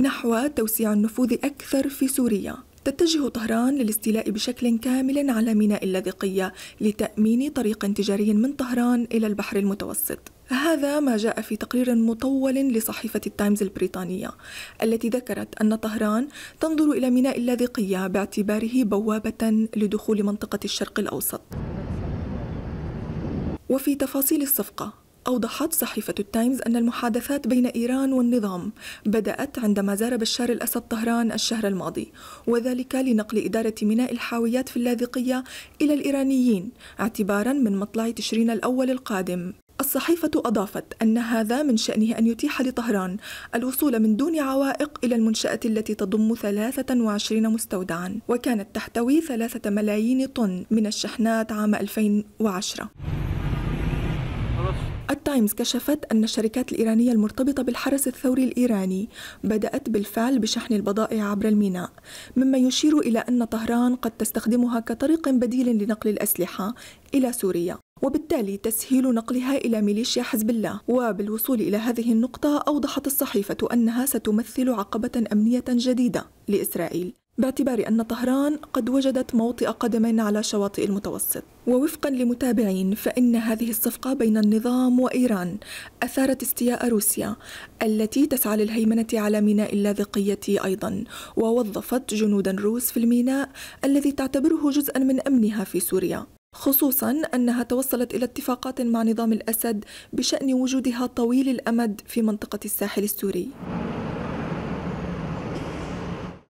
نحو توسيع النفوذ أكثر في سوريا تتجه طهران للاستيلاء بشكل كامل على ميناء اللاذقية لتأمين طريق تجاري من طهران إلى البحر المتوسط هذا ما جاء في تقرير مطول لصحيفة التايمز البريطانية التي ذكرت أن طهران تنظر إلى ميناء اللاذقية باعتباره بوابة لدخول منطقة الشرق الأوسط وفي تفاصيل الصفقة أوضحت صحيفة التايمز أن المحادثات بين إيران والنظام بدأت عندما زار بشار الأسد طهران الشهر الماضي وذلك لنقل إدارة ميناء الحاويات في اللاذقية إلى الإيرانيين اعتبارا من مطلع تشرين الأول القادم الصحيفة أضافت أن هذا من شأنه أن يتيح لطهران الوصول من دون عوائق إلى المنشأة التي تضم 23 مستودعا وكانت تحتوي 3 ملايين طن من الشحنات عام 2010 التايمز كشفت أن الشركات الإيرانية المرتبطة بالحرس الثوري الإيراني بدأت بالفعل بشحن البضائع عبر الميناء مما يشير إلى أن طهران قد تستخدمها كطريق بديل لنقل الأسلحة إلى سوريا وبالتالي تسهيل نقلها إلى ميليشيا حزب الله وبالوصول إلى هذه النقطة أوضحت الصحيفة أنها ستمثل عقبة أمنية جديدة لإسرائيل باعتبار أن طهران قد وجدت موطئ قدم على شواطئ المتوسط ووفقا لمتابعين فإن هذه الصفقة بين النظام وإيران أثارت استياء روسيا التي تسعى للهيمنة على ميناء اللاذقية أيضا ووظفت جنودا روس في الميناء الذي تعتبره جزءا من أمنها في سوريا خصوصا انها توصلت الى اتفاقات مع نظام الاسد بشان وجودها طويل الامد في منطقه الساحل السوري